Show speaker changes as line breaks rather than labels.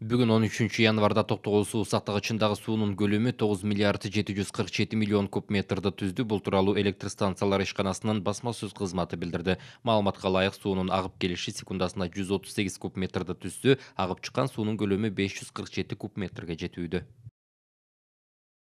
бүгүн он үчүнчү январда токтогул суу сактагычындагы суунун көлөмү тогуз миллиард жети жүз кырк жети миллион куб метрди түздү бул тууралуу электр станциялар ишканасынын басма сөз кызматы билдирди маалыматка ылайык суунун агып келиши секундасына жүз отуз сегиз куб метрди түзсө агып чыккан суунун көлөмү беш жүз кырк жети куб метрге жетүүдө